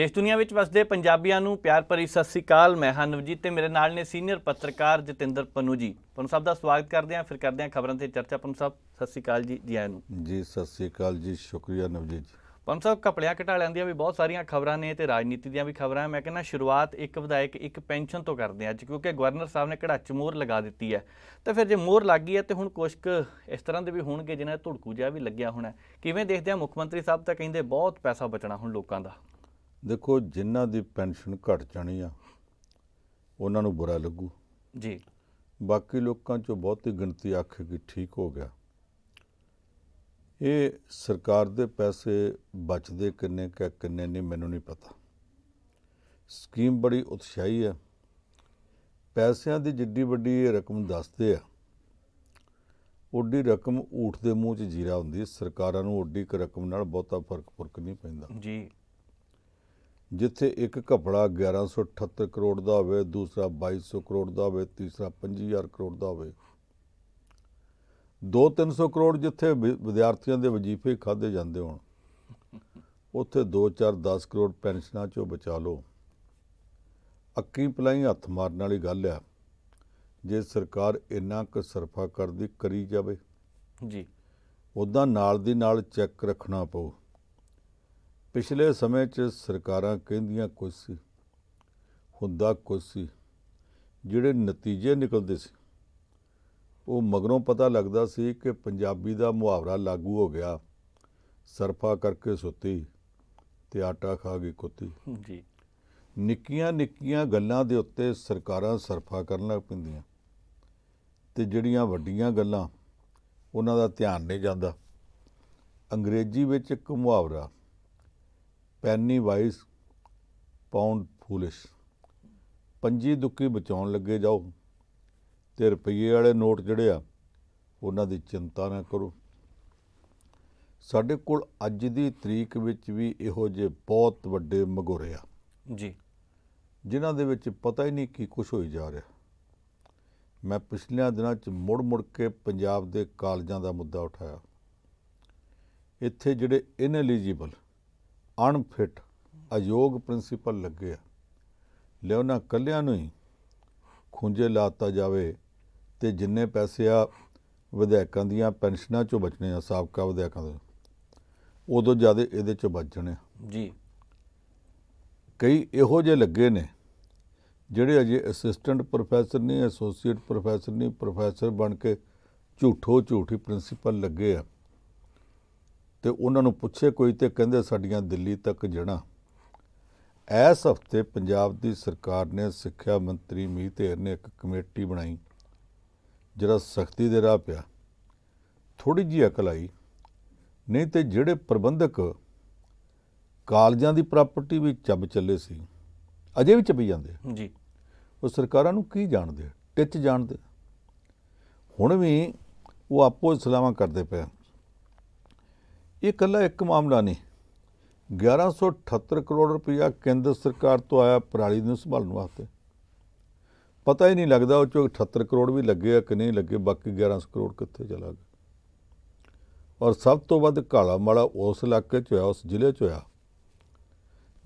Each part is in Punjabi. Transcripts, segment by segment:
ਦੇਸ਼ ਦੁਨੀਆ ਵਿੱਚ ਵਸਦੇ ਪੰਜਾਬੀਆਂ ਨੂੰ ਪਿਆਰ ਭਰੀ ਸਤਿ ਸ੍ਰੀ ਅਕਾਲ ਮੈਂ ਹਾਂ ਨਵਜੀਤ ਤੇ ਮੇਰੇ ਨਾਲ ਨੇ ਸੀਨੀਅਰ ਪੱਤਰਕਾਰ ਜਤਿੰਦਰ ਪਨੂ ਜੀ ਪਨੂ ਸਾਹਿਬ ਦਾ ਸਵਾਗਤ ਕਰਦੇ ਹਾਂ ਫਿਰ ਕਰਦੇ ਹਾਂ ਖਬਰਾਂ ਤੇ ਚਰਚਾ ਪਨੂ ਸਾਹਿਬ ਸਤਿ ਸ੍ਰੀ ਅਕਾਲ ਜੀ ਜੀ ਆਇਆਂ ਨੂੰ ਜੀ ਸਤਿ ਸ੍ਰੀ ਅਕਾਲ ਜੀ ਸ਼ੁਕਰੀਆ ਨਵਜੀਤ ਜੀ ਪਨੂ ਸਾਹਿਬ ਕਪੜਿਆਂ ਘਟਾਲਿਆਂ ਦੀਆਂ ਵੀ ਬਹੁਤ ਸਾਰੀਆਂ ਖਬਰਾਂ ਨੇ ਤੇ ਰਾਜਨੀਤੀ ਦੀਆਂ ਵੀ ਖਬਰਾਂ ਮੈਂ ਕਹਿੰਦਾ ਸ਼ੁਰੂਆਤ ਇੱਕ ਵਿਧਾਇਕ ਇੱਕ ਪੈਨਸ਼ਨ ਤੋਂ ਕਰਦੇ ਹਾਂ ਅੱਜ ਕਿਉਂਕਿ ਗਵਰਨਰ ਸਾਹਿਬ ਨੇ ਕਿਹੜਾ ਚਮੋਰ ਲਗਾ ਦਿੱਤੀ ਹੈ ਤਾਂ ਫਿਰ ਜੇ ਮੋਹਰ ਲੱਗ ਗਈ ਹੈ ਤੇ ਹੁਣ ਕੁਝ ਇਸ ਤਰ੍ਹਾਂ ਦੇ ਵੀ ਹੋਣਗੇ ਜਿਨ੍ਹਾਂ ਧੜਕੂ ਜਿਹਾ ਵੀ ਲੱਗਿਆ ਹੋਣਾ ਕਿਵੇਂ ਦੇਖਦੇ ਆ ਮੁੱਖ ਮੰਤਰੀ ਸਾਹਿਬ ਤਾਂ ਕਹਿੰਦੇ ਬਹੁਤ ਪੈਸਾ ਬਚਣਾ ਹੁਣ ਲੋਕਾਂ ਦਾ ਦੇਖੋ ਜਿਨ੍ਹਾਂ ਦੀ ਪੈਨਸ਼ਨ ਘਟ ਜਾਣੀ ਆ ਉਹਨਾਂ ਨੂੰ ਬੁਰਾ ਲੱਗੂ ਜੀ ਬਾਕੀ ਲੋਕਾਂ ਚੋਂ ਬਹੁਤੀ ਗਿਣਤੀ ਕਿ ਠੀਕ ਹੋ ਗਿਆ ਇਹ ਸਰਕਾਰ ਦੇ ਪੈਸੇ ਬਚਦੇ ਕਿੰਨੇ ਕਿ ਕਿੰਨੇ ਨਹੀਂ ਮੈਨੂੰ ਨਹੀਂ ਪਤਾ ਸਕੀਮ ਬੜੀ ਉਤਸ਼ਾਹੀ ਹੈ ਪੈਸਿਆਂ ਦੀ ਜਿੱਡੀ ਵੱਡੀ ਇਹ ਰਕਮ ਦੱਸਦੇ ਆ ਓਡੀ ਰਕਮ ਊਠ ਦੇ ਮੂੰਹ 'ਚ ਜੀਰਾ ਹੁੰਦੀ ਸਰਕਾਰਾਂ ਨੂੰ ਓਡੀ ਇੱਕ ਰਕਮ ਨਾਲ ਬਹੁਤਾ ਫਰਕ ਫਰਕ ਨਹੀਂ ਪੈਂਦਾ ਜੀ ਜਿੱਥੇ ਇੱਕ ਘਪੜਾ 1178 ਕਰੋੜ ਦਾ ਹੋਵੇ ਦੂਸਰਾ 2200 ਕਰੋੜ ਦਾ ਹੋਵੇ ਤੀਸਰਾ 5000 ਕਰੋੜ ਦਾ ਹੋਵੇ 2-300 ਕਰੋੜ ਜਿੱਥੇ ਵਿਦਿਆਰਥੀਆਂ ਦੇ ਵਜੀਫੇ ਖਾਦੇ ਜਾਂਦੇ ਹੋਣ ਉੱਥੇ 2-4-10 ਕਰੋੜ ਪੈਨਸ਼ਨਾਂ ਚੋਂ ਬਚਾ ਲਓ ਅੱਕੀ ਪਲਾਈ ਹੱਥ ਮਾਰਨ ਵਾਲੀ ਗੱਲ ਆ ਜੇ ਸਰਕਾਰ ਇੰਨਾ ਕੁ ਸਰਫਾ ਕਰਦੀ ਕਰੀ ਜਾਵੇ ਜੀ ਉਦਾਂ ਨਾਲ ਦੀ ਨਾਲ ਚੈੱਕ ਰੱਖਣਾ ਪਊ ਪਿਛਲੇ ਸਮੇਂ 'ਚ ਸਰਕਾਰਾਂ ਕਹਿੰਦੀਆਂ ਕੁਝ ਸੀ ਹੁੰਦਾ ਕੁਝ ਸੀ ਜਿਹੜੇ ਨਤੀਜੇ ਨਿਕਲਦੇ ਸੀ ਉਹ ਮਗਰੋਂ ਪਤਾ ਲੱਗਦਾ ਸੀ ਕਿ ਪੰਜਾਬੀ ਦਾ ਮੁਹਾਵਰਾ ਲਾਗੂ ਹੋ ਗਿਆ ਸਰਫਾ ਕਰਕੇ ਸੁੱਤੀ ਤੇ ਆਟਾ ਖਾ ਕੇ ਕੁੱਤੀ ਜੀ ਨਿੱਕੀਆਂ ਨਿੱਕੀਆਂ ਗੱਲਾਂ ਦੇ ਉੱਤੇ ਸਰਕਾਰਾਂ ਸਰਫਾ ਕਰਨ ਲੱਗ ਪੈਂਦੀਆਂ ਤੇ ਜਿਹੜੀਆਂ ਵੱਡੀਆਂ ਗੱਲਾਂ ਉਹਨਾਂ ਦਾ ਧਿਆਨ ਨਹੀਂ ਜਾਂਦਾ ਅੰਗਰੇਜ਼ੀ ਵਿੱਚ ਇੱਕ ਮੁਹਾਵਰਾ ਪੈਨੀ ਵਾਈਸ ਪਾਉਂਡ ਫੂਲਿਸ਼ ਪੰਜੀ ਦੁੱਕੀ ਬਚਾਉਣ ਲੱਗੇ ਜਾਓ ਤੇ ਰੁਪਈਏ ਵਾਲੇ ਨੋਟ ਜਿਹੜੇ ਆ ਉਹਨਾਂ ਦੀ ਚਿੰਤਾ ਨਾ ਕਰੋ ਸਾਡੇ ਕੋਲ ਅੱਜ ਦੀ ਤਰੀਕ ਵਿੱਚ ਵੀ ਇਹੋ ਜਿਹੇ ਬਹੁਤ ਵੱਡੇ ਮਗੋਰੇ ਆ ਜੀ ਜਿਨ੍ਹਾਂ ਦੇ ਵਿੱਚ ਪਤਾ ਹੀ ਨਹੀਂ ਕੀ ਕੁਝ ਹੋਈ ਜਾ ਰਿਹਾ ਮੈਂ ਪਿਛਲੇ ਦਿਨਾਂ 'ਚ ਮੁੜ-ਮੁੜ ਕੇ ਪੰਜਾਬ ਦੇ ਕਾਲਜਾਂ ਦਾ ਮੁੱਦਾ ਉਠਾਇਆ ਇੱਥੇ ਜਿਹੜੇ ਇਨਐਲੀਜੀਬਲ ਅਣਫਿਟ ਅਯੋਗ ਪ੍ਰਿੰਸੀਪਲ ਲੱਗੇ ਆ ਲੈ ਉਹਨਾਂ ਕੱਲਿਆਂ ਨੂੰ ਹੀ ਖੁੰਝੇ ਲਾਤਾ ਜਾਵੇ ਤੇ ਜਿੰਨੇ ਪੈਸੇ ਆ ਵਿਧਾਇਕਾਂ ਦੀਆਂ ਪੈਨਸ਼ਨਾਂ ਚੋਂ ਬਚਣੇ ਆ ਸਾਬਕਾ ਵਿਧਾਇਕਾਂ ਦੇ ਉਦੋਂ ਜ਼ਿਆਦਾ ਇਹਦੇ ਚੋਂ ਬਚਣੇ ਜੀ ਕਈ ਇਹੋ ਜਿਹੇ ਲੱਗੇ ਨੇ ਜਿਹੜੇ ਅਜੇ ਅਸਿਸਟੈਂਟ ਪ੍ਰੋਫੈਸਰ ਨਹੀਂ ਐਸੋਸੀਏਟ ਪ੍ਰੋਫੈਸਰ ਨਹੀਂ ਪ੍ਰੋਫੈਸਰ ਬਣ ਕੇ ਝੂਠੋ ਝੂਠੀ ਪ੍ਰਿੰਸੀਪਲ ਲੱਗੇ ਆ ਤੇ ਉਹਨਾਂ ਨੂੰ ਪੁੱਛੇ ਕੋਈ ਤੇ ਕਹਿੰਦੇ ਸਾਡੀਆਂ ਦਿੱਲੀ ਤੱਕ ਜਣਾ ਐਸ ਹਫਤੇ ਪੰਜਾਬ ਦੀ ਸਰਕਾਰ ਨੇ ਸਿੱਖਿਆ ਮੰਤਰੀ ਮੀਤ ਧੇਰ ਨੇ ਇੱਕ ਕਮੇਟੀ ਬਣਾਈ ਜਿਹੜਾ ਸਖਤੀ ਦੇ ਰਾਹ ਪਿਆ ਥੋੜੀ ਜੀ ਅਕਲ ਆਈ ਨਹੀਂ ਤੇ ਜਿਹੜੇ ਪ੍ਰਬੰਧਕ ਕਾਲਜਾਂ ਦੀ ਪ੍ਰਾਪਰਟੀ ਵੀ ਚੱਬ ਚੱਲੇ ਸੀ ਅਜੇ ਵੀ ਚੱਬੀ ਜਾਂਦੇ ਜੀ ਉਹ ਸਰਕਾਰਾਂ ਨੂੰ ਕੀ ਜਾਣਦੇ ਟਿੱਚ ਜਾਣਦੇ ਹੁਣ ਵੀ ਉਹ ਆਪੋ ਸਲਾਮਾ ਕਰਦੇ ਪਏ ਇਹ ਇਕੱਲਾ ਇੱਕ ਮਾਮਲਾ ਨਹੀਂ 1178 ਕਰੋੜ ਰੁਪਇਆ ਕੇਂਦਰ ਸਰਕਾਰ ਤੋਂ ਆਇਆ ਪਰਾਲੀ ਨੂੰ ਸੰਭਾਲਣ ਵਾਸਤੇ ਪਤਾ ਹੀ ਨਹੀਂ ਲੱਗਦਾ ਉਹ ਚੋ 78 ਕਰੋੜ ਵੀ ਲੱਗੇ ਆ ਕਿ ਨਹੀਂ ਲੱਗੇ ਬਾਕੀ 1100 ਕਰੋੜ ਕਿੱਥੇ ਚਲਾ ਗਿਆ ਔਰ ਸਭ ਤੋਂ ਵੱਧ ਕਾਲਾ ਮਾਲਾ ਉਸ ਇਲਾਕੇ 'ਚ ਹੋਇਆ ਉਸ ਜ਼ਿਲ੍ਹੇ 'ਚ ਹੋਇਆ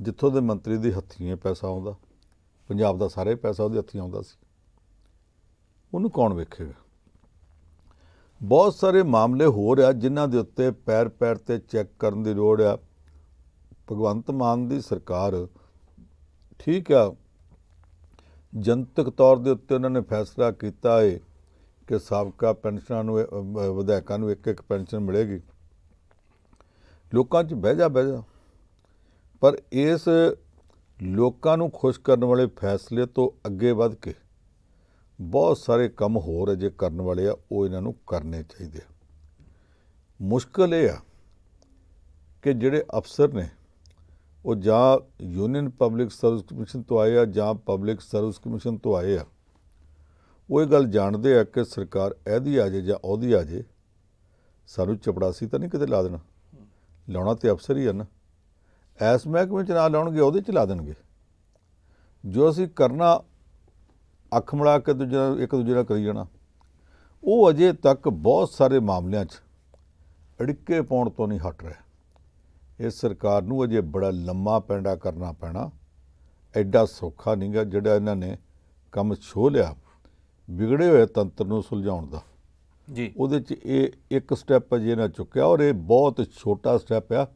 ਜਿੱਥੋਂ ਦੇ ਮੰਤਰੀ ਦੇ ਹੱਥੀਂ ਪੈਸਾ ਆਉਂਦਾ ਪੰਜਾਬ ਦਾ ਸਾਰੇ ਪੈਸਾ ਉਹਦੇ ਹੱਥੀਂ ਆਉਂਦਾ ਸੀ ਉਹਨੂੰ ਕੌਣ ਵੇਖੇਗਾ ਬਹੁਤ ਸਾਰੇ ਮਾਮਲੇ ਹੋ ਰਿਹਾ ਜਿਨ੍ਹਾਂ ਦੇ ਉੱਤੇ ਪੈਰ ਪੈਰ ਤੇ ਚੈੱਕ ਕਰਨ ਦੀ ਲੋੜ ਆ ਭਗਵੰਤ ਮਾਨ ਦੀ ਸਰਕਾਰ ਠੀਕ ਆ ਜਨਤਕ ਤੌਰ ਦੇ ਉੱਤੇ ਉਹਨਾਂ ਨੇ ਫੈਸਲਾ ਕੀਤਾ ਹੈ ਕਿ ਸਾਬਕਾ ਪੈਨਸ਼ਨਾਂ ਨੂੰ ਵਿਧਾਇਕਾਂ ਨੂੰ ਇੱਕ ਇੱਕ ਪੈਨਸ਼ਨ ਮਿਲੇਗੀ ਲੋਕਾਂ 'ਚ ਬਹਿ ਜਾ ਬਹਿ ਜਾ ਪਰ ਇਸ ਲੋਕਾਂ ਨੂੰ ਖੁਸ਼ ਕਰਨ ਵਾਲੇ ਫੈਸਲੇ ਤੋਂ ਅੱਗੇ ਵੱਧ ਕੇ ਬਹੁਤ ਸਾਰੇ ਕੰਮ ਹੋਰ ਅਜੇ ਕਰਨ ਵਾਲੇ ਆ ਉਹ ਇਹਨਾਂ ਨੂੰ ਕਰਨੇ ਚਾਹੀਦੇ ਆ ਮੁਸ਼ਕਲ ਇਹ ਆ ਕਿ ਜਿਹੜੇ ਅਫਸਰ ਨੇ ਉਹ ਜਾਂ ਯੂਨੀਅਨ ਪਬਲਿਕ ਸਰਵਿਸ ਕਮਿਸ਼ਨ ਤੋਂ ਆਏ ਆ ਜਾਂ ਪਬਲਿਕ ਸਰਵਿਸ ਕਮਿਸ਼ਨ ਤੋਂ ਆਏ ਆ ਉਹ ਇਹ ਗੱਲ ਜਾਣਦੇ ਆ ਕਿ ਸਰਕਾਰ ਇਹਦੀ ਆ ਜੇ ਜਾਂ ਉਹਦੀ ਆ ਜੇ ਸਾਨੂੰ ਚਪੜਾਸੀ ਤਾਂ ਨਹੀਂ ਕਿਤੇ ਲਾ ਦੇਣਾ ਲਾਉਣਾ ਤੇ ਅਫਸਰ ਹੀ ਆ ਨਾ ਐਸ ਮਹਿਕਮੇ ਚ ਨਾ ਲਾਉਣਗੇ ਉਹਦੇ ਚ ਲਾ ਦੇਣਗੇ ਜੋ ਅਸੀਂ ਕਰਨਾ ਅੱਖ ਮਿਲਾ ਕੇ ਦੂਜੇ ਇੱਕ ਦੂਜੇ ਨਾਲ ਕਰੀ ਜਾਣਾ ਉਹ ਅਜੇ ਤੱਕ ਬਹੁਤ ਸਾਰੇ ਮਾਮਲਿਆਂ 'ਚ ਅੜਿੱਕੇ ਪਾਉਣ ਤੋਂ ਨਹੀਂ ਹਟ ਰਿਹਾ ਇਸ ਸਰਕਾਰ ਨੂੰ ਅਜੇ ਬੜਾ ਲੰਮਾ ਪੈਂਡਾ ਕਰਨਾ ਪੈਣਾ ਐਡਾ ਸੌਖਾ ਨਹੀਂਗਾ ਜਿਹੜਾ ਇਹਨਾਂ ਨੇ ਕੰਮ ਛੋ ਲਿਆ ਵਿਗੜੇ ਹੋਏ ਤੰਤਰ ਨੂੰ ਸੁਲਝਾਉਣ ਦਾ ਜੀ ਉਹਦੇ 'ਚ ਇਹ ਇੱਕ ਸਟੈਪ ਅਜੇ ਨਾ ਚੁੱਕਿਆ ਔਰ ਇਹ ਬਹੁਤ ਛੋਟਾ ਸਟੈਪ ਆ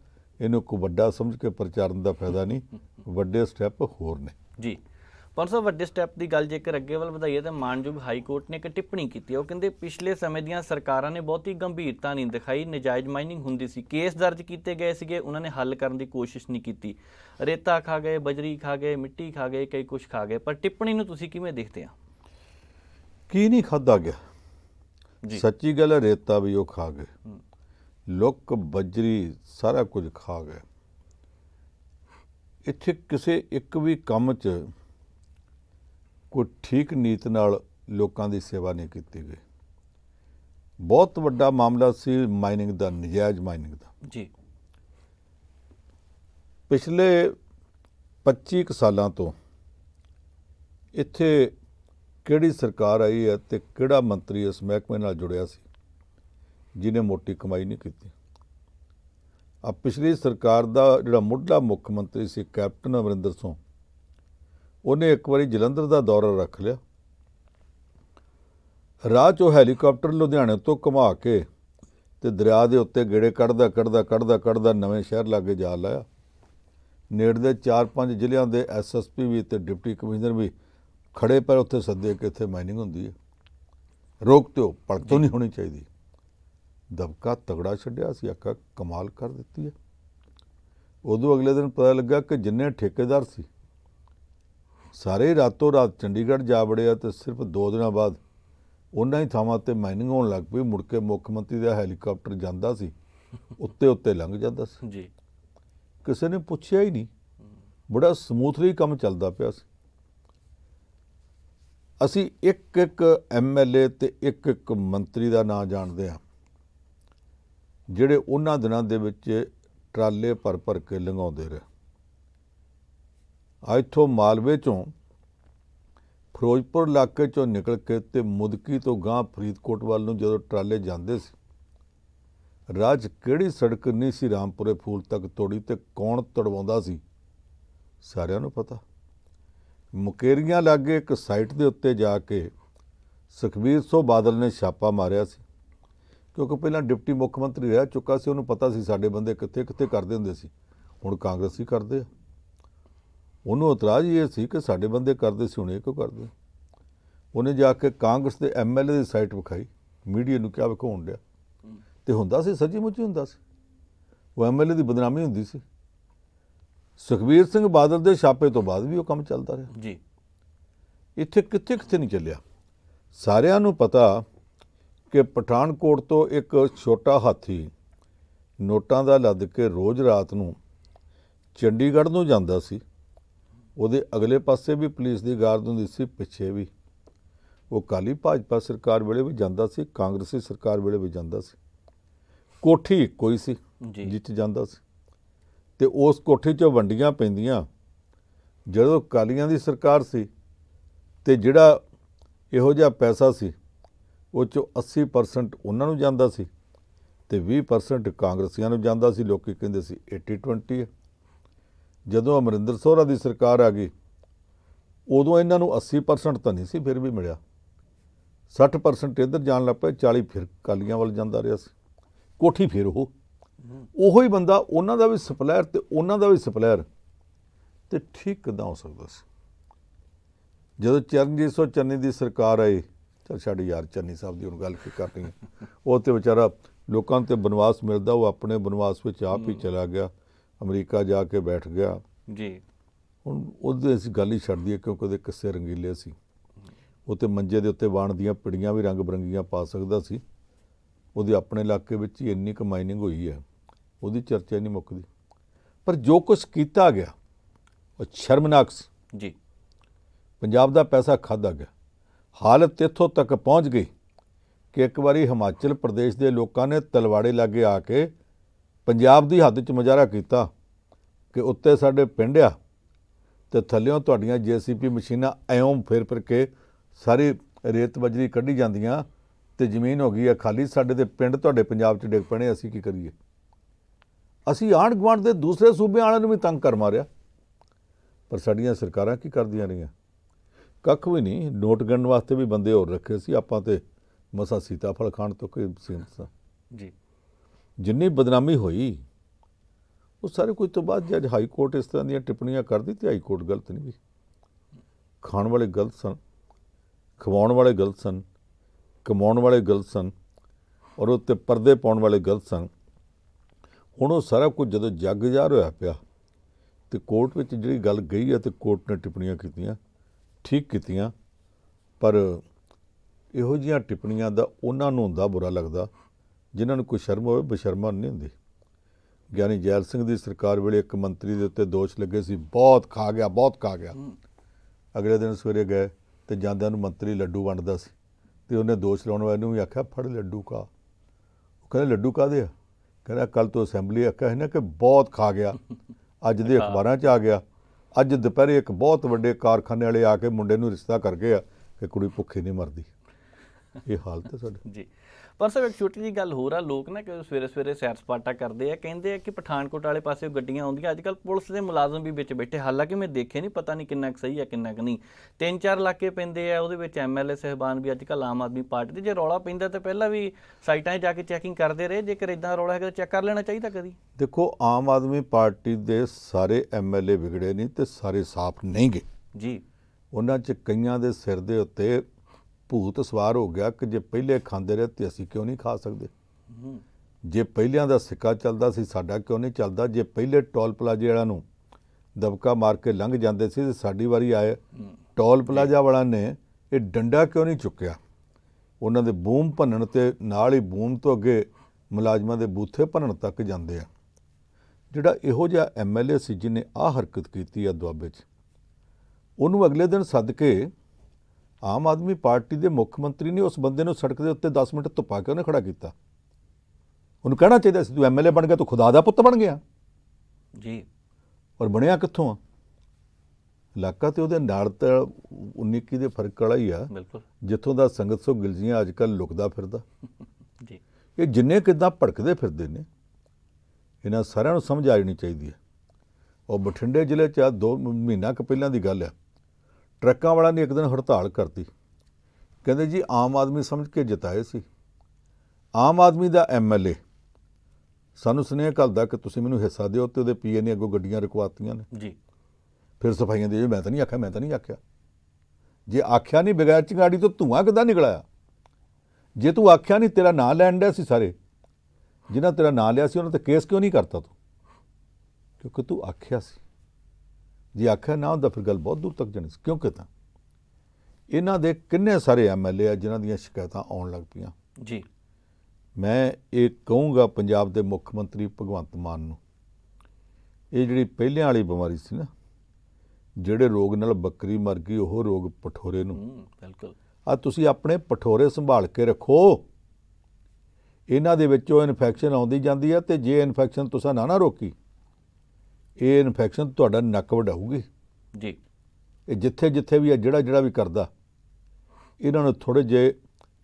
ਇਹਨੂੰ ਕੋ ਵੱਡਾ ਸਮਝ ਕੇ ਪ੍ਰਚਾਰਨ ਦਾ ਫਾਇਦਾ ਨਹੀਂ ਵੱਡੇ ਸਟੈਪ ਹੋਰ ਨੇ ਜੀ ਪਰ ਸਭ ਵੱਡੇ ਸਟੈਪ ਦੀ ਗੱਲ ਜੇਕਰ ਅੱਗੇ ਵੱਲ ਵਧਾਈਏ ਤਾਂ ਮਾਨਯੋਗ ਹਾਈ ਕੋਰਟ ਨੇ ਇੱਕ ਟਿੱਪਣੀ ਕੀਤੀ ਉਹ ਕਹਿੰਦੇ ਪਿਛਲੇ ਸਮੇਂ ਦੀਆਂ ਸਰਕਾਰਾਂ ਨੇ ਬਹੁਤੀ ਗੰਭੀਰਤਾ ਨਹੀਂ ਦਿਖਾਈ ਨਜਾਇਜ਼ ਮਾਈਨਿੰਗ ਹੁੰਦੀ ਸੀ ਕੇਸ ਦਰਜ ਕੀਤੇ ਗਏ ਸੀਗੇ ਉਹਨਾਂ ਨੇ ਹੱਲ ਕਰਨ ਦੀ ਕੋਸ਼ਿਸ਼ ਨਹੀਂ ਕੀਤੀ ਰੇਤਾ ਖਾ ਗਏ ਬਜਰੀ ਖਾ ਗਏ ਮਿੱਟੀ ਖਾ ਗਏ ਕਈ ਕੁਝ ਖਾ ਗਏ ਪਰ ਟਿੱਪਣੀ ਨੂੰ ਤੁਸੀਂ ਕਿਵੇਂ ਦੇਖਦੇ ਆ ਕੀ ਨਹੀਂ ਖਾਦਾ ਗਿਆ ਜੀ ਸੱਚੀ ਗੱਲ ਹੈ ਰੇਤਾ ਵੀ ਉਹ ਖਾ ਗਏ ਲੁੱਕ ਬਜਰੀ ਸਾਰਾ ਕੁਝ ਖਾ ਗਏ ਇੱਥੇ ਕਿਸੇ ਇੱਕ ਵੀ ਕੰਮ 'ਚ ਕੋਈ ਠੀਕ ਨੀਤ ਨਾਲ ਲੋਕਾਂ ਦੀ ਸੇਵਾ ਨਹੀਂ ਕੀਤੀ ਗਈ ਬਹੁਤ ਵੱਡਾ ਮਾਮਲਾ ਸੀ ਮਾਈਨਿੰਗ ਦਾ ਨਜਾਇਜ਼ ਮਾਈਨਿੰਗ ਦਾ ਜੀ ਪਿਛਲੇ 25 ਸਾਲਾਂ ਤੋਂ ਇੱਥੇ ਕਿਹੜੀ ਸਰਕਾਰ ਆਈ ਹੈ ਤੇ ਕਿਹੜਾ ਮੰਤਰੀ ਇਸ ਮਹਿਕਮੇ ਨਾਲ ਜੁੜਿਆ ਸੀ ਜਿਨੇ ਮੋਟੀ ਕਮਾਈ ਨਹੀਂ ਕੀਤੀ ਆ ਪਿਛਲੀ ਸਰਕਾਰ ਦਾ ਜਿਹੜਾ ਮੁੱਢਲਾ ਮੁੱਖ ਮੰਤਰੀ ਸੀ ਕੈਪਟਨ ਅਮਰਿੰਦਰ ਸਿੰਘ ਉਹਨੇ ਇੱਕ ਵਾਰੀ ਜਲੰਧਰ ਦਾ ਦੌਰਾ ਰੱਖ ਲਿਆ ਰਾਹ 'ਚ ਉਹ ਹੈਲੀਕਾਪਟਰ ਲੁਧਿਆਣੇ ਤੋਂ ਘੁਮਾ ਕੇ ਤੇ ਦਰਿਆ ਦੇ ਉੱਤੇ ਗੇੜੇ ਕੱਢਦਾ ਕੱਢਦਾ ਕੱਢਦਾ ਕੱਢਦਾ ਨਵੇਂ ਸ਼ਹਿਰ ਲਾਗੇ ਜਾ ਲਾਇਆ ਨੇੜ ਦੇ 4-5 ਜ਼ਿਲ੍ਹਿਆਂ ਦੇ ਐਸਐਸਪੀ ਵੀ ਤੇ ਡਿਪਟੀ ਕਮਿਸ਼ਨਰ ਵੀ ਖੜੇ ਪਰ ਉੱਥੇ ਸੱਦੇ ਕਿ ਇੱਥੇ ਮਾਈਨਿੰਗ ਹੁੰਦੀ ਹੈ ਰੋਕ ਪੜ ਤੋ ਨਹੀਂ ਹੋਣੀ ਚਾਹੀਦੀ ਦਬਕਾ ਤਗੜਾ ਛੱਡਿਆ ਸੀ ਆਕਾ ਕਮਾਲ ਕਰ ਦਿੱਤੀ ਹੈ ਉਦੋਂ ਅਗਲੇ ਦਿਨ ਪਤਾ ਲੱਗਾ ਕਿ ਜਿੰਨੇ ਠੇਕੇਦਾਰ ਸੀ ਸਾਰੇ ਰਾਤੋਂ ਰਾਤ ਚੰਡੀਗੜ੍ਹ ਜਾ ਵੜਿਆ ਤੇ ਸਿਰਫ 2 ਦਿਨਾਂ ਬਾਅਦ ਉਹਨਾਂ ਹੀ ਥਾਵਾਂ ਤੇ ਮਾਈਨਿੰਗ ਹੋਣ ਲੱਗ ਪਈ ਮੁੜ ਕੇ ਮੁੱਖ ਮੰਤਰੀ ਦਾ ਹੈਲੀਕਾਪਟਰ ਜਾਂਦਾ ਸੀ ਉੱਤੇ ਉੱਤੇ ਲੰਘ ਜਾਂਦਾ ਸੀ ਜੀ ਕਿਸੇ ਨੇ ਪੁੱਛਿਆ ਹੀ ਨਹੀਂ ਬੜਾ ਸਮੂਥਲੀ ਕੰਮ ਚੱਲਦਾ ਪਿਆ ਸੀ ਅਸੀਂ ਇੱਕ ਇੱਕ ਐਮਐਲਏ ਤੇ ਇੱਕ ਇੱਕ ਮੰਤਰੀ ਦਾ ਨਾਂ ਜਾਣਦੇ ਆ ਜਿਹੜੇ ਉਹਨਾਂ ਦਿਨਾਂ ਦੇ ਵਿੱਚ ਟਰਾਲੇ ਭਰ ਭਰ ਕੇ ਲੰਘਾਉਂਦੇ ਰਹੇ ਅੱਜ ਤੋਂ ਮਾਲਵੇ ਚੋਂ ਫਿਰੋਜ਼ਪੁਰ ਇਲਾਕੇ ਚੋਂ ਨਿਕਲ ਕੇ ਤੇ ਮੁਦਕੀ ਤੋਂ ਗਾਂ ਫਰੀਦਕੋਟ ਵੱਲ ਨੂੰ ਜਦੋਂ ਟਰਾਲੇ ਜਾਂਦੇ ਸੀ ਰਾਜ ਕਿਹੜੀ ਸੜਕ ਨਹੀਂ ਸੀ ਰਾਮਪੁਰੇ ਫੂਲ ਤੱਕ ਤੋੜੀ ਤੇ ਕੌਣ ਤੜਵਾਉਂਦਾ ਸੀ ਸਾਰਿਆਂ ਨੂੰ ਪਤਾ ਮੁਕੇਰੀਆਂ ਲੱਗੇ ਇੱਕ ਸਾਈਟ ਦੇ ਉੱਤੇ ਜਾ ਕੇ ਸੁਖਬੀਰ ਸੋ ਬਾਦਲ ਨੇ ਛਾਪਾ ਮਾਰਿਆ ਸੀ ਕਿਉਂਕਿ ਪਹਿਲਾਂ ਡਿਪਟੀ ਮੁੱਖ ਮੰਤਰੀ ਰਹਿ ਚੁੱਕਾ ਸੀ ਉਹਨੂੰ ਪਤਾ ਸੀ ਸਾਡੇ ਬੰਦੇ ਕਿੱਥੇ ਕਿੱਥੇ ਕਰਦੇ ਹੁੰਦੇ ਸੀ ਹੁਣ ਕਾਂਗਰਸ ਹੀ ਕਰਦੇ ਆ ਉਹਨੂੰ ਇਤਰਾਜ਼ ਇਹ ਸੀ ਕਿ ਸਾਡੇ ਬੰਦੇ ਕਰਦੇ ਸੀ ਹੁਣ ਇਹ ਕਿਉਂ ਕਰਦੇ ਉਹਨੇ ਜਾ ਕੇ ਕਾਂਗਰਸ ਦੇ ਐਮਐਲਏ ਦੀ ਸਾਈਟ ਵਿਖਾਈ ਮੀਡੀਆ ਨੂੰ ਕਿਹਾ ਵਿਖਾਉਣ ਲਿਆ ਤੇ ਹੁੰਦਾ ਸੀ ਸੱਚੀ ਮੁੱਚੀ ਹੁੰਦਾ ਸੀ ਉਹ ਐਮਐਲਏ ਦੀ ਬਦਨਾਮੀ ਹੁੰਦੀ ਸੀ ਸੁਖਬੀਰ ਸਿੰਘ ਬਾਦਲ ਦੇ ਛਾਪੇ ਤੋਂ ਬਾਅਦ ਵੀ ਉਹ ਕੰਮ ਚੱਲਦਾ ਰਿਹਾ ਜੀ ਇੱਥੇ ਕਿੱਥੇ ਕਿੱਥੇ ਨਹੀਂ ਚੱਲਿਆ ਸਾਰਿਆਂ ਨੂੰ ਪਤਾ ਕਿ ਪਠਾਨਕੋਟ ਤੋਂ ਇੱਕ ਛੋਟਾ ਹਾਥੀ ਨੋਟਾਂ ਦਾ ਲੱਦ ਕੇ ਰੋਜ਼ ਰਾਤ ਨੂੰ ਚੰਡੀਗੜ੍ਹ ਨੂੰ ਜਾਂਦਾ ਸੀ ਉਹਦੇ ਅਗਲੇ ਪਾਸੇ ਵੀ ਪੁਲਿਸ ਦੀ ਗਾਰਦ ਹੁੰਦੀ ਸੀ ਪਿੱਛੇ ਵੀ ਉਹ ਕਾਲੀ ਭਾਜਪਾ ਸਰਕਾਰ ਵੇਲੇ ਵੀ ਜਾਂਦਾ ਸੀ ਕਾਂਗਰਸੀ ਸਰਕਾਰ ਵੇਲੇ ਵੀ ਜਾਂਦਾ ਸੀ ਕੋਠੀ ਕੋਈ ਸੀ ਜਿੱਥੇ ਜਾਂਦਾ ਸੀ ਤੇ ਉਸ ਕੋਠੀ 'ਚੋਂ ਵੰਡੀਆਂ ਪੈਂਦੀਆਂ ਜਦੋਂ ਕਾਲੀਆਂ ਦੀ ਸਰਕਾਰ ਸੀ ਤੇ ਜਿਹੜਾ ਇਹੋ ਜਿਹਾ ਪੈਸਾ ਸੀ ਉਹ 'ਚੋਂ 80% ਉਹਨਾਂ ਨੂੰ ਜਾਂਦਾ ਸੀ ਤੇ 20% ਕਾਂਗਰਸੀਆਂ ਨੂੰ ਜਾਂਦਾ ਸੀ ਲੋਕੀ ਕਹਿੰਦੇ ਸੀ 80 20 ਹੈ ਜਦੋਂ ਅਮਰਿੰਦਰ ਸੋਹਰਾ ਦੀ ਸਰਕਾਰ ਆ ਗਈ ਉਦੋਂ ਇਹਨਾਂ ਨੂੰ 80% ਤਾਂ ਨਹੀਂ ਸੀ ਫਿਰ ਵੀ ਮਿਲਿਆ 60% ਇੱਧਰ ਜਾਣ ਲੱਗ ਪਏ 40 ਫਿਰ ਕਾਲੀਆਂ ਵੱਲ ਜਾਂਦਾ ਰਿਹਾ ਸੀ ਕੋਠੀ ਫਿਰ ਉਹ ਉਹੋ ਹੀ ਬੰਦਾ ਉਹਨਾਂ ਦਾ ਵੀ ਸਪਲਾਇਰ ਤੇ ਉਹਨਾਂ ਦਾ ਵੀ ਸਪਲਾਇਰ ਤੇ ਠੀਕ ਕਿਦਾਂ ਹੋ ਸਕਦਾ ਸੀ ਜਦੋਂ ਚਰਨਜੀਤ ਸੋ ਚੰਨੀ ਦੀ ਸਰਕਾਰ ਆਈ ਚਲ ਛੱਡ ਯਾਰ ਚੰਨੀ ਸਾਹਿਬ ਦੀ ਹੁਣ ਗੱਲ ਕੀ ਕਰਨੀ ਉਹ ਤੇ ਵਿਚਾਰਾ ਲੋਕਾਂ ਤੇ ਬਨਵਾਸ ਮਿਲਦਾ ਉਹ ਆਪਣੇ ਬਨਵਾਸ ਵਿੱਚ ਆਪ ਹੀ ਚਲਾ ਗਿਆ ਅਮਰੀਕਾ ਜਾ ਕੇ ਬੈਠ ਗਿਆ ਜੀ ਹੁਣ ਉਹਦੇ ਅਸੀਂ ਗੱਲ ਹੀ ਛੱਡ ਦਈਏ ਕਿਉਂਕਿ ਉਹਦੇ ਕਿੱਸੇ ਰੰਗੀਲੇ ਸੀ ਉਹਤੇ ਮੰਜੇ ਦੇ ਉੱਤੇ ਬਾਣ ਦੀਆਂ ਪਿੜੀਆਂ ਵੀ ਰੰਗ ਬਰੰਗੀਆਂ ਪਾ ਸਕਦਾ ਸੀ ਉਹਦੇ ਆਪਣੇ ਇਲਾਕੇ ਵਿੱਚ ਹੀ ਇੰਨੀ ਕ ਮਾਈਨਿੰਗ ਹੋਈ ਹੈ ਉਹਦੀ ਚਰਚਾ ਨਹੀਂ ਮੁੱਕਦੀ ਪਰ ਜੋ ਕੁਝ ਕੀਤਾ ਗਿਆ ਉਹ ਸ਼ਰਮਨਾਕ ਸੀ ਜੀ ਪੰਜਾਬ ਦਾ ਪੈਸਾ ਖਾਦਾ ਗਿਆ ਹਾਲਤ ਇੱਥੋਂ ਤੱਕ ਪਹੁੰਚ ਗਈ ਕਿ ਇੱਕ ਵਾਰੀ ਹਿਮਾਚਲ ਪ੍ਰਦੇਸ਼ ਦੇ ਲੋਕਾਂ ਨੇ ਤਲਵਾੜੇ ਲਾ ਕੇ ਆ ਕੇ ਪੰਜਾਬ ਦੀ ਹੱਦ 'ਚ ਮਜ਼ਾਰਾ ਕੀਤਾ ਕਿ ਉੱਤੇ ਸਾਡੇ ਪਿੰਡ ਆ ਤੇ ਥੱਲਿਓਂ ਤੁਹਾਡੀਆਂ ਜੀਸੀਪੀ ਮਸ਼ੀਨਾਂ ਐਉਂ ਫੇਰ ਫਿਰ ਕੇ ਸਾਰੀ ਰੇਤ ਬਜਰੀ ਕੱਢੀ ਜਾਂਦੀਆਂ ਤੇ ਜ਼ਮੀਨ ਹੋ ਗਈ ਆ ਖਾਲੀ ਸਾਡੇ ਦੇ ਪਿੰਡ ਤੁਹਾਡੇ ਪੰਜਾਬ 'ਚ ਡਿੱਗ ਪਣੇ ਅਸੀਂ ਕੀ ਕਰੀਏ ਅਸੀਂ ਆਣ ਗਵਾਂਢ ਦੇ ਦੂਸਰੇ ਸੂਬੇ ਵਾਲਿਆਂ ਨੂੰ ਵੀ ਤੰਗ ਕਰ ਮਾਰਿਆ ਪਰ ਸਾਡੀਆਂ ਸਰਕਾਰਾਂ ਕੀ ਕਰਦੀਆਂ ਰਹੀਆਂ ਕੱਖ ਵੀ ਨਹੀਂ ਨੋਟ ਗਣਨ ਵਾਸਤੇ ਵੀ ਬੰਦੇ ਹੋਰ ਰੱਖੇ ਸੀ ਆਪਾਂ ਤੇ ਮਸਾ ਸੀਤਾਫਲ ਖਾਣ ਤੋਂ ਕੋਈ ਸੀਮਤ ਸੀ ਜੀ ਜਿੰਨੀ ਬਦਨਾਮੀ ਹੋਈ ਉਹ ਸਾਰੇ ਕੁਝ ਤੋਂ ਬਾਅਦ ਜੱਜ ਹਾਈ ਕੋਰਟ ਇਸ ਤਰ੍ਹਾਂ ਦੀਆਂ ਟਿੱਪਣੀਆਂ ਕਰਦੀ ਤੇ ਹਾਈ ਕੋਰਟ ਗਲਤ ਨਹੀਂ ਵੀ ਖਾਣ ਵਾਲੇ ਗਲਤ ਸਨ ਖਵਾਉਣ ਵਾਲੇ ਗਲਤ ਸਨ ਕਮਾਉਣ ਵਾਲੇ ਗਲਤ ਸਨ ਔਰ ਉੱਤੇ ਪਰਦੇ ਪਾਉਣ ਵਾਲੇ ਗਲਤ ਸਨ ਹੁਣ ਉਹ ਸਾਰਾ ਕੁਝ ਜਦੋਂ ਜੱਗ ਜਾ ਹੋਇਆ ਪਿਆ ਤੇ ਕੋਰਟ ਵਿੱਚ ਜਿਹੜੀ ਗੱਲ ਗਈ ਹੈ ਤੇ ਕੋਰਟ ਨੇ ਟਿੱਪਣੀਆਂ ਕੀਤੀਆਂ ਠੀਕ ਕੀਤੀਆਂ ਪਰ ਇਹੋ ਜੀਆਂ ਟਿੱਪਣੀਆਂ ਦਾ ਉਹਨਾਂ ਨੂੰ ਹੁੰਦਾ ਬੁਰਾ ਲੱਗਦਾ ਜਿਨ੍ਹਾਂ ਨੂੰ ਕੋਈ ਸ਼ਰਮ ਹੋਵੇ ਬਸ਼ਰਮਾ ਨਹੀਂ ਹੁੰਦੀ ਗਿਆਨੀ ਜੈਲ ਸਿੰਘ ਦੀ ਸਰਕਾਰ ਵੇਲੇ ਇੱਕ ਮੰਤਰੀ ਦੇ ਉੱਤੇ ਦੋਸ਼ ਲੱਗੇ ਸੀ ਬਹੁਤ ਖਾ ਗਿਆ ਬਹੁਤ ਖਾ ਗਿਆ ਅਗਲੇ ਦਿਨ ਸਵੇਰੇ ਗਏ ਤੇ ਜਾਂਦਿਆਂ ਨੂੰ ਮੰਤਰੀ ਲੱਡੂ ਵੰਡਦਾ ਸੀ ਤੇ ਉਹਨੇ ਦੋਸ਼ ਲਾਉਣ ਵਾਲੇ ਨੂੰ ਵੀ ਆਖਿਆ ਫੜ ਲੱਡੂ ਕਾ ਉਹ ਕਹਿੰਦਾ ਲੱਡੂ ਕਾਦੇ ਆ ਕਹਿੰਦਾ ਕੱਲ ਤੋਂ ਅਸੈਂਬਲੀ ਆਖਿਆ ਹੈ ਨਾ ਕਿ ਬਹੁਤ ਖਾ ਗਿਆ ਅੱਜ ਦੇ ਅਖਬਾਰਾਂ 'ਚ ਆ ਗਿਆ ਅੱਜ ਦੁਪਹਿਰੇ ਇੱਕ ਬਹੁਤ ਵੱਡੇ ਕਾਰਖਾਨੇ ਵਾਲੇ ਆ ਕੇ ਮੁੰਡੇ ਨੂੰ ਰਿਸ਼ਤਾ ਕਰ ਗਏ ਆ ਕਿ ਕੁੜੀ ਭੁੱਖੀ ਨਹੀਂ ਮਰਦੀ ਇਹ ਹਾਲਤ ਹੈ ਸਾਡੀ ਜੀ ਪਰ ਸਭ ਇੱਕ ਛੋਟੀ ਜੀ ਗੱਲ ਹੋਰ ਆ ਲੋਕ ਨਾ ਕਿ ਸਵੇਰੇ ਸਵੇਰੇ ਸੈਰ ਸਪਾਟਾ ਕਰਦੇ ਆ ਕਹਿੰਦੇ ਆ ਕਿ ਪਠਾਨਕੋਟ ਵਾਲੇ ਪਾਸੇ ਗੱਡੀਆਂ ਆਉਂਦੀਆਂ ਅੱਜ ਕੱਲ ਪੁਲਿਸ ਦੇ ਮੁਲਾਜ਼ਮ ਵੀ ਵਿੱਚ ਬੈਠੇ ਹਾਲਾਂਕਿ ਮੈਂ ਦੇਖੇ ਨਹੀਂ ਪਤਾ ਨਹੀਂ ਕਿੰਨਾ ਕੁ ਸਹੀ ਆ ਕਿੰਨਾ ਕੁ ਨਹੀਂ ਤਿੰਨ ਚਾਰ ਇਲਾਕੇ ਪੈਂਦੇ ਆ ਉਹਦੇ ਵਿੱਚ ਐਮਐਲਏ ਸਹਿਬਾਨ ਵੀ ਅੱਜ ਕੱਲ ਆਮ ਆਦਮੀ ਪਾਰਟੀ ਦੇ ਜੇ ਰੌਲਾ ਪੈਂਦਾ ਤਾਂ ਪਹਿਲਾਂ ਵੀ ਸਾਈਟਾਂ 'ਤੇ ਜਾ ਕੇ ਚੈਕਿੰਗ ਕਰਦੇ ਰਹੇ ਜੇਕਰ ਇਦਾਂ ਰੌਲਾ ਹੈਗਾ ਤਾਂ ਚੈੱਕ ਕਰ ਲੈਣਾ ਚਾਹੀਦਾ ਕਦੀ ਦੇਖੋ ਆਮ ਆਦਮੀ ਪਾਰਟੀ ਦੇ ਸਾਰੇ ਐਮਐਲਏ ਵਿਗੜੇ ਨਹੀਂ ਤੇ ਸਾਰੇ ਸਾਫ਼ ਨਹੀਂਗੇ ਜੀ ਉਹਨਾਂ 'ਚ ਕਈਆਂ ਦੇ ਸਿਰ ਦੇ ਉੱਤੇ ਭੂਤ ਸਵਾਰ ਹੋ ਗਿਆ ਕਿ ਜੇ ਪਹਿਲੇ ਖਾਂਦੇ ਰਹੇ ਤੇ ਅਸੀਂ ਕਿਉਂ ਨਹੀਂ ਖਾ ਸਕਦੇ ਜੇ ਪਹਿਲਿਆਂ ਦਾ ਸਿੱਕਾ ਚੱਲਦਾ ਸੀ ਸਾਡਾ ਕਿਉਂ ਨਹੀਂ ਚੱਲਦਾ ਜੇ ਪਹਿਲੇ ਟੋਲ ਪਲਾਜ਼ੇ ਵਾਲਾ ਨੂੰ ਦਬਕਾ ਮਾਰ ਕੇ ਲੰਘ ਜਾਂਦੇ ਸੀ ਤੇ ਸਾਡੀ ਵਾਰੀ ਆਏ ਟੋਲ ਪਲਾਜ਼ਾ ਵਾਲਾ ਨੇ ਇਹ ਡੰਡਾ ਕਿਉਂ ਨਹੀਂ ਚੁੱਕਿਆ ਉਹਨਾਂ ਦੇ ਬੂਮ ਭੰਨਣ ਤੇ ਨਾਲ ਹੀ ਬੂਮ ਤੋਂ ਅੱਗੇ ਮੁਲਾਜ਼ਮਾਂ ਦੇ ਬੂਥੇ ਭੰਨਣ ਤੱਕ ਜਾਂਦੇ ਆ ਜਿਹੜਾ ਇਹੋ ਜਿਹਾ ਐਮਐਲਏ ਸੀ ਜਿਨੇ ਆ ਹਰਕਤ ਕੀਤੀ ਆ ਦੁਆਬੇ 'ਚ ਉਹਨੂੰ ਅਗਲੇ ਦਿਨ ਸੱਦ ਕੇ ਆਮ ਆਦਮੀ ਪਾਰਟੀ ਦੇ ਮੁੱਖ ਮੰਤਰੀ ਨੇ ਉਸ ਬੰਦੇ ਨੂੰ ਸੜਕ ਦੇ ਉੱਤੇ 10 ਮਿੰਟ ਧੁੱਪਾ ਕੇ ਉਹਨੇ ਖੜਾ ਕੀਤਾ ਉਹਨੂੰ ਕਹਿਣਾ ਚਾਹੀਦਾ ਸੀ ਤੂੰ ਐਮਐਲਏ ਬਣ ਗਿਆ ਤੂੰ ਖੁਦਾ ਦਾ ਪੁੱਤ ਬਣ ਗਿਆ ਜੀ ਔਰ ਬਣਿਆ ਕਿੱਥੋਂ ਆ ਇਲਾਕਾ ਤੇ ਉਹਦੇ ਨਾਲ ਤਾਂ 19 ਦੇ ਫਰਕ ਵਾਲਾ ਹੀ ਆ ਬਿਲਕੁਲ ਜਿੱਥੋਂ ਦਾ ਸੰਗਤ ਸੋ ਗਿਲਜੀਆਂ ਅੱਜ ਕੱਲ ਲੁਕਦਾ ਫਿਰਦਾ ਜੀ ਇਹ ਜਿੰਨੇ ਕਿਦਾਂ ਭੜਕਦੇ ਫਿਰਦੇ ਨੇ ਇਹਨਾਂ ਸਾਰਿਆਂ ਨੂੰ ਸਮਝ ਆ ਜਾਣੀ ਚਾਹੀਦੀ ਹੈ ਉਹ ਬਠਿੰਡੇ ਜ਼ਿਲ੍ਹੇ 'ਚ ਆ 2 ਮਹੀਨਾ ਕ ਪਹਿਲਾਂ ਦੀ ਗੱਲ ਆ ਟਰੱਕਾਂ ਵਾਲਿਆਂ ਨੇ ਇੱਕ ਦਿਨ ਹੜਤਾਲ ਕਰਤੀ ਕਹਿੰਦੇ ਜੀ ਆਮ ਆਦਮੀ ਸਮਝ ਕੇ ਜਿਤਾਏ ਸੀ ਆਮ ਆਦਮੀ ਦਾ ਐਮਐਲਏ ਸਾਨੂੰ ਸੁਨੇਹਾ ਕਰਦਾ ਕਿ ਤੁਸੀਂ ਮੈਨੂੰ ਹਿੱਸਾ ਦਿਓ ਤੇ ਉਹਦੇ ਪੀਏ ਨੇ ਅੱਗੋਂ ਗੱਡੀਆਂ ਰੁਕਵਾਤੀਆਂ ਨੇ ਜੀ ਫਿਰ ਸਫਾਈਆਂ ਦੇ ਮੈਂ ਤਾਂ ਨਹੀਂ ਆਖਿਆ ਮੈਂ ਤਾਂ ਨਹੀਂ ਆਖਿਆ ਜੇ ਆਖਿਆ ਨਹੀਂ ਬਗੈਰ ਗਾੜੀ ਤੋਂ ਧੂਆਂ ਕਿਦਾਂ ਨਿਕਲਿਆ ਜੇ ਤੂੰ ਆਖਿਆ ਨਹੀਂ ਤੇਰਾ ਨਾਂ ਲੈਣ ਡਿਆ ਸੀ ਸਾਰੇ ਜਿਨ੍ਹਾਂ ਤੇਰਾ ਨਾਂ ਲਿਆ ਸੀ ਉਹਨਾਂ ਤੇ ਕੇਸ ਕਿਉਂ ਨਹੀਂ ਕਰਤਾ ਤੂੰ ਕਿਉਂਕਿ ਤੂੰ ਆਖਿਆ ਸੀ ਜੇ ਆਖਿਆ ਨਾ ਉਹਦਾ ਫਿਰ ਗੱਲ ਬਹੁਤ ਦੂਰ ਤੱਕ ਜਾਣੀ ਸੀ ਕਿਉਂਕਿ ਤਾਂ ਇਹਨਾਂ ਦੇ ਕਿੰਨੇ ਸਾਰੇ ਐਮਐਲਏ ਆ ਜਿਨ੍ਹਾਂ ਦੀਆਂ ਸ਼ਿਕਾਇਤਾਂ ਆਉਣ ਲੱਗ ਪਈਆਂ ਜੀ ਮੈਂ ਇਹ ਕਹੂੰਗਾ ਪੰਜਾਬ ਦੇ ਮੁੱਖ ਮੰਤਰੀ ਭਗਵੰਤ ਮਾਨ ਨੂੰ ਇਹ ਜਿਹੜੀ ਪਹਿਲਿਆਂ ਵਾਲੀ ਬਿਮਾਰੀ ਸੀ ਨਾ ਜਿਹੜੇ ਰੋਗ ਨਾਲ ਬੱਕਰੀ ਮਰ ਗਈ ਉਹ ਰੋਗ ਪਠੋਰੇ ਨੂੰ ਬਿਲਕੁਲ ਆ ਤੁਸੀਂ ਆਪਣੇ ਪਠੋਰੇ ਸੰਭਾਲ ਕੇ ਰੱਖੋ ਇਹਨਾਂ ਦੇ ਵਿੱਚੋਂ ਇਨਫੈਕਸ਼ਨ ਆਉਂਦੀ ਜਾਂਦੀ ਹੈ ਤੇ ਜੇ ਇਨਫੈਕਸ਼ਨ ਤੁਸੀਂ ਨਾ ਨਾ ਰੋਕੀ ਇਹ ਇਨਫੈਕਸ਼ਨ ਤੁਹਾਡਾ ਨੱਕ ਵਡਾਊਗੀ ਜੀ ਇਹ ਜਿੱਥੇ ਜਿੱਥੇ ਵੀ ਜਿਹੜਾ ਜਿਹੜਾ ਵੀ ਕਰਦਾ ਇਹਨਾਂ ਨੂੰ ਥੋੜੇ ਜੇ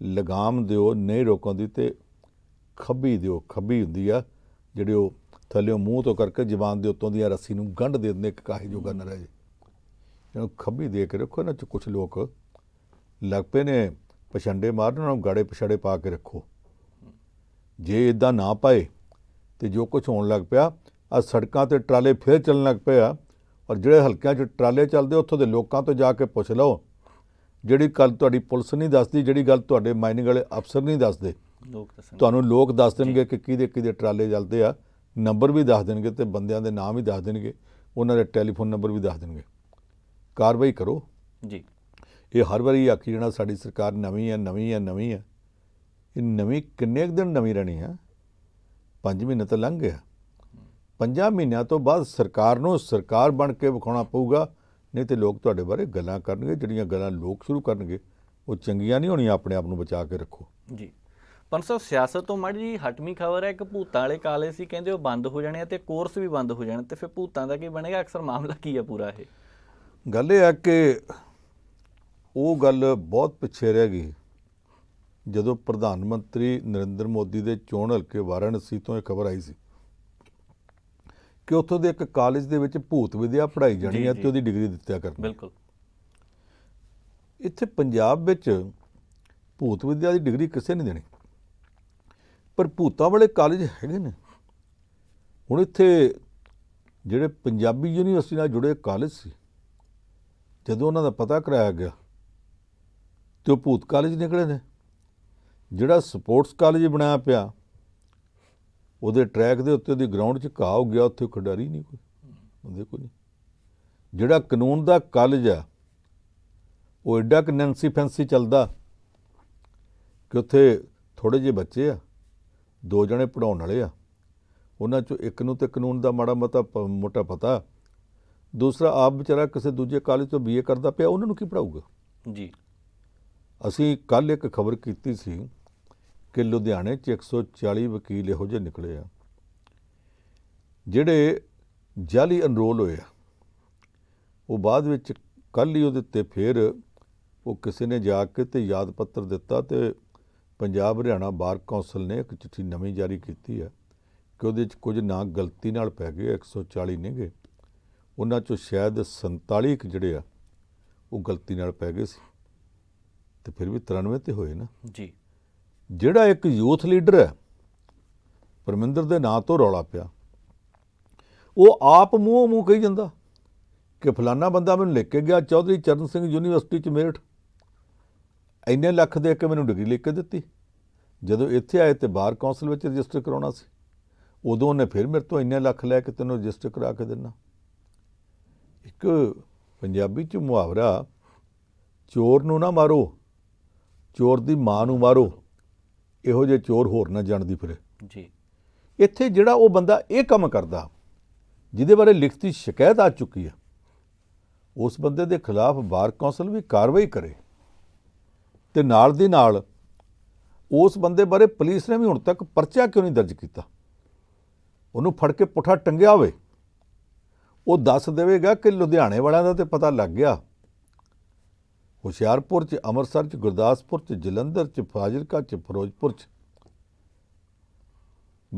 ਲਗਾਮ ਦਿਓ ਨਹੀਂ ਰੋਕਣ ਦੀ ਤੇ ਖੱਬੀ ਦਿਓ ਖੱਬੀ ਹੁੰਦੀ ਆ ਜਿਹੜੇ ਉਹ ਥੱਲੇੋਂ ਮੂੰਹ ਤੋਂ ਕਰਕੇ ਜ਼ਬਾਨ ਦੇ ਉੱਤੋਂ ਦੀ ਰੱਸੀ ਨੂੰ ਗੰਢ ਦੇ ਦਿੰਦੇ ਇੱਕ ਕਾਹੇ ਜੋਗਾ ਨਾ ਰਹੇ ਇਹਨੂੰ ਖੱਬੀ ਦੇ ਕੇ ਰੱਖੋ ਨਾ ਚ ਕੁਝ ਲੋਕ ਲੱਗ ਪਏ ਨੇ ਪਛੰਡੇ ਮਾਰਨ ਨੂੰ ਗਾੜੇ ਪਛੜੇ ਪਾ ਕੇ ਰੱਖੋ ਜੇ ਇਦਾਂ ਨਾ ਪਾਏ ਤੇ ਜੋ ਕੁਝ ਹੋਣ ਲੱਗ ਪਿਆ ਆ ਸੜਕਾਂ ਤੇ ਟਰਾਲੇ ਫੇਰ ਚੱਲਣ ਲੱਗ ਪਏ ਆ ਔਰ ਜਿਹੜੇ ਹਲਕਿਆਂ 'ਚ ਟਰਾਲੇ ਚੱਲਦੇ ਉੱਥੋਂ ਦੇ ਲੋਕਾਂ ਤੋਂ ਜਾ ਕੇ ਪੁੱਛ ਲਓ ਜਿਹੜੀ ਗੱਲ ਤੁਹਾਡੀ ਪੁਲਿਸ ਨਹੀਂ ਦੱਸਦੀ ਜਿਹੜੀ ਗੱਲ ਤੁਹਾਡੇ ਮਾਈਨਿੰਗ ਵਾਲੇ ਅਫਸਰ ਨਹੀਂ ਦੱਸਦੇ ਲੋਕ ਦੱਸਣਗੇ ਤੁਹਾਨੂੰ ਲੋਕ ਦੱਸ ਦੇਣਗੇ ਕਿ ਕਿਹਦੇ ਕਿਹਦੇ ਟਰਾਲੇ ਚੱਲਦੇ ਆ ਨੰਬਰ ਵੀ ਦੱਸ ਦੇਣਗੇ ਤੇ ਬੰਦਿਆਂ ਦੇ ਨਾਮ ਵੀ ਦੱਸ ਦੇਣਗੇ ਉਹਨਾਂ ਦੇ ਟੈਲੀਫੋਨ ਨੰਬਰ ਵੀ ਦੱਸ ਦੇਣਗੇ ਕਾਰਵਾਈ ਕਰੋ ਜੀ ਇਹ ਹਰ ਵਾਰੀ ਆਖੀ ਜਣਾ ਸਾਡੀ ਸਰਕਾਰ ਨਵੀਂ ਹੈ ਨਵੀਂ ਹੈ ਨਵੀਂ ਹੈ ਇਹ ਨਵੀਂ ਕਿੰਨੇ ਦਿਨ ਨਵੀਂ ਰਹਿਣੀ ਹੈ 5 ਮਹੀਨੇ ਤਾਂ ਲੰਘ ਗਿਆ ਪੰਜਾਂ ਮਹੀਨਿਆਂ ਤੋਂ ਬਾਅਦ ਸਰਕਾਰ ਨੂੰ ਸਰਕਾਰ ਬਣ ਕੇ ਵਿਖਾਉਣਾ ਪਊਗਾ ਨਹੀਂ ਤੇ ਲੋਕ ਤੁਹਾਡੇ ਬਾਰੇ ਗੱਲਾਂ ਕਰਨਗੇ ਜਿਹੜੀਆਂ ਗੱਲਾਂ ਲੋਕ ਸ਼ੁਰੂ ਕਰਨਗੇ ਉਹ ਚੰਗੀਆਂ ਨਹੀਂ ਹੋਣੀਆਂ ਆਪਣੇ ਆਪ ਨੂੰ ਬਚਾ ਕੇ ਰੱਖੋ ਜੀ ਪੰਸਾ ਸਿਆਸਤ ਤੋਂ ਮਾੜੀ ਜੀ ਹਟਮੀ ਖਬਰ ਹੈ ਕਿ ਭੂਤਾਂ ਵਾਲੇ ਕਾਲੇ ਸੀ ਕਹਿੰਦੇ ਉਹ ਬੰਦ ਹੋ ਜਾਣੇ ਤੇ ਕੋਰਸ ਵੀ ਬੰਦ ਹੋ ਜਾਣੇ ਤੇ ਫਿਰ ਭੂਤਾਂ ਦਾ ਕੀ ਬਣੇਗਾ ਅਕਸਰ ਮਾਮਲਾ ਕੀ ਹੈ ਪੂਰਾ ਇਹ ਗੱਲ ਇਹ ਆ ਕਿ ਉਹ ਗੱਲ ਬਹੁਤ ਪਿੱਛੇ ਰਹਿ ਗਈ ਜਦੋਂ ਪ੍ਰਧਾਨ ਮੰਤਰੀ ਨਰਿੰਦਰ ਮੋਦੀ ਦੇ ਚੋਣ ਹਲਕੇ ਵਾਰਾਣਸੀ ਤੋਂ ਇਹ ਖਬਰ ਆਈ ਸੀ ਕਿ ਉੱਥੋਂ ਦੇ ਇੱਕ ਕਾਲਜ ਦੇ ਵਿੱਚ ਭੂਤ ਵਿਦਿਆ ਪੜ੍ਹਾਈ ਜਾਣੀ ਹੈ ਤੇ ਉਹਦੀ ਡਿਗਰੀ ਦਿੱਤਿਆ ਕਰਦੇ ਬਿਲਕੁਲ ਇੱਥੇ ਪੰਜਾਬ ਵਿੱਚ ਭੂਤ ਵਿਦਿਆ ਦੀ ਡਿਗਰੀ ਕਿਸੇ ਨਹੀਂ ਦੇਣੀ ਪਰ ਭੂਤਾਂ ਵਾਲੇ ਕਾਲਜ ਹੈਗੇ ਨੇ ਹੁਣ ਇੱਥੇ ਜਿਹੜੇ ਪੰਜਾਬੀ ਯੂਨੀਵਰਸਿਟੀ ਨਾਲ ਜੁੜੇ ਕਾਲਜ ਸੀ ਜਦੋਂ ਉਹਨਾਂ ਦਾ ਪਤਾ ਕਰਾਇਆ ਗਿਆ ਤੇ ਉਹ ਭੂਤ ਕਾਲਜ ਨਿਕਲੇ ਨੇ ਜਿਹੜਾ ਸਪੋਰਟਸ ਕਾਲਜ ਬਣਾਇਆ ਪਿਆ ਉਹਦੇ ਟਰੈਕ ਦੇ ਉੱਤੇ ਉਹਦੀ ਗਰਾਊਂਡ 'ਚ ਘਾਹ ਹੋ ਗਿਆ ਉੱਥੇ ਖਿਡਾਰੀ ਨਹੀਂ ਕੋਈ ਹੁੰਦੇ ਕੋਈ ਨਹੀਂ ਜਿਹੜਾ ਕਾਨੂੰਨ ਦਾ ਕਾਲਜ ਆ ਉਹ ਐਡਾ ਕਿ ਨੈਂਸੀ ਫੈਂਸੀ ਚੱਲਦਾ ਕਿ ਉੱਥੇ ਥੋੜੇ ਜਿਹੇ ਬੱਚੇ ਆ ਦੋ ਜਣੇ ਪੜਾਉਣ ਵਾਲੇ ਆ ਉਹਨਾਂ ਚੋਂ ਇੱਕ ਨੂੰ ਤੇ ਕਾਨੂੰਨ ਦਾ ਮਾੜਾ ਮਤਾ ਮੋਟਾ ਪਤਾ ਦੂਸਰਾ ਆਪ ਵਿਚਾਰਾ ਕਿਸੇ ਦੂਜੇ ਕਾਲਜ ਤੋਂ ਬੀਏ ਕਰਦਾ ਪਿਆ ਉਹਨਾਂ ਨੂੰ ਕੀ ਪੜਾਊਗਾ ਜੀ ਅਸੀਂ ਕੱਲ ਇੱਕ ਖਬਰ ਕੀਤੀ ਸੀ ਕਿ ਲੁਧਿਆਣੇ 'ਚ 140 ਵਕੀਲ ਇਹੋ ਜਿਹੇ ਨਿਕਲੇ ਆ ਜਿਹੜੇ ਜਾਲੀ ਅਨਰੋਲ ਹੋਏ ਆ ਉਹ ਬਾਅਦ ਵਿੱਚ ਕੱਲ ਹੀ ਉਹਦੇ ਤੇ ਫੇਰ ਉਹ ਕਿਸੇ ਨੇ ਜਾ ਕੇ ਤੇ ਯਾਦ ਪੱਤਰ ਦਿੱਤਾ ਤੇ ਪੰਜਾਬ ਹਰਿਆਣਾ ਬਾਰ ਕੌਂਸਲ ਨੇ ਇੱਕ ਚਿੱਠੀ ਨਵੀਂ ਜਾਰੀ ਕੀਤੀ ਹੈ ਕਿ ਉਹਦੇ ਵਿੱਚ ਕੁਝ ਨਾਂ ਗਲਤੀ ਨਾਲ ਪੈ ਗਏ 140 ਨਹੀਂ ਉਹਨਾਂ ਚੋਂ ਸ਼ਾਇਦ 47 ਜਿਹੜੇ ਆ ਉਹ ਗਲਤੀ ਨਾਲ ਪੈ ਗਏ ਸੀ ਤੇ ਫਿਰ ਵੀ 93 ਤੇ ਹੋਏ ਨਾ ਜੀ ਜਿਹੜਾ ਇੱਕ ਯੂਥ ਲੀਡਰ ਹੈ ਪਰਮਿੰਦਰ ਦੇ ਨਾਂ ਤੋਂ ਰੌਲਾ ਪਿਆ ਉਹ ਆਪ ਮੂੰਹ ਮੂੰਹ ਕਹੀ ਜਾਂਦਾ ਕਿ ਫਲਾਨਾ ਬੰਦਾ ਮੈਨੂੰ ਲਿਖ ਕੇ ਗਿਆ ਚੌਧਰੀ ਚਰਨ ਸਿੰਘ ਯੂਨੀਵਰਸਿਟੀ ਚ ਮੇਰਠ ਇੰਨੇ ਲੱਖ ਦੇ ਕੇ ਮੈਨੂੰ ਡਿਗਰੀ ਲਿਖ ਕੇ ਦਿੱਤੀ ਜਦੋਂ ਇੱਥੇ ਆਏ ਤੇ ਬਾਰ ਕੌਂਸਲ ਵਿੱਚ ਰਜਿਸਟਰ ਕਰਾਉਣਾ ਸੀ ਉਦੋਂ ਉਹਨੇ ਫਿਰ ਮੇਰੇ ਤੋਂ ਇੰਨੇ ਲੱਖ ਲੈ ਕੇ ਤੈਨੂੰ ਰਜਿਸਟਰ ਕਰਾ ਕੇ ਦੇਣਾ ਇੱਕ ਪੰਜਾਬੀ ਚ ਮੁਹਾਵਰਾ ਚੋਰ ਨੂੰ ਨਾ ਮਾਰੋ ਚੋਰ ਦੀ ਮਾਂ ਨੂੰ ਮਾਰੋ ਇਹੋ ਜਿਹੇ ਚੋਰ ਹੋਰ ਨਾ ਜਾਣਦੀ ਫਿਰੇ ਜੀ ਇੱਥੇ ਜਿਹੜਾ ਉਹ ਬੰਦਾ ਇਹ ਕੰਮ ਕਰਦਾ ਜਿਹਦੇ ਬਾਰੇ ਲਿਖਤੀ ਸ਼ਿਕਾਇਤ ਆ ਚੁੱਕੀ ਹੈ ਉਸ ਬੰਦੇ ਦੇ ਖਿਲਾਫ ਬਾਰ ਕੌਂਸਲ ਵੀ ਕਾਰਵਾਈ ਕਰੇ ਤੇ ਨਾਲ ਦੀ ਨਾਲ ਉਸ ਬੰਦੇ ਬਾਰੇ ਪੁਲਿਸ ਨੇ ਵੀ ਹੁਣ ਤੱਕ ਪਰਚਾ ਕਿਉਂ ਨਹੀਂ ਦਰਜ ਕੀਤਾ ਉਹਨੂੰ ਫੜ ਕੇ ਪੁੱਠਾ ਟੰਗਿਆ ਹੋਵੇ ਉਹ ਦੱਸ ਦੇਵੇਗਾ ਕਿ ਲੁਧਿਆਣੇ ਵਾਲਿਆਂ ਦਾ ਤੇ ਪਤਾ ਲੱਗ ਗਿਆ ਹੁਸ਼ਿਆਰਪੁਰ 'ਚ ਅੰਮ੍ਰਿਤਸਰ 'ਚ ਗੁਰਦਾਸਪੁਰ 'ਚ ਜਲੰਧਰ 'ਚ ਫਾਜ਼ਿਲਕਾ 'ਚ ਫਿਰੋਜ਼ਪੁਰ 'ਚ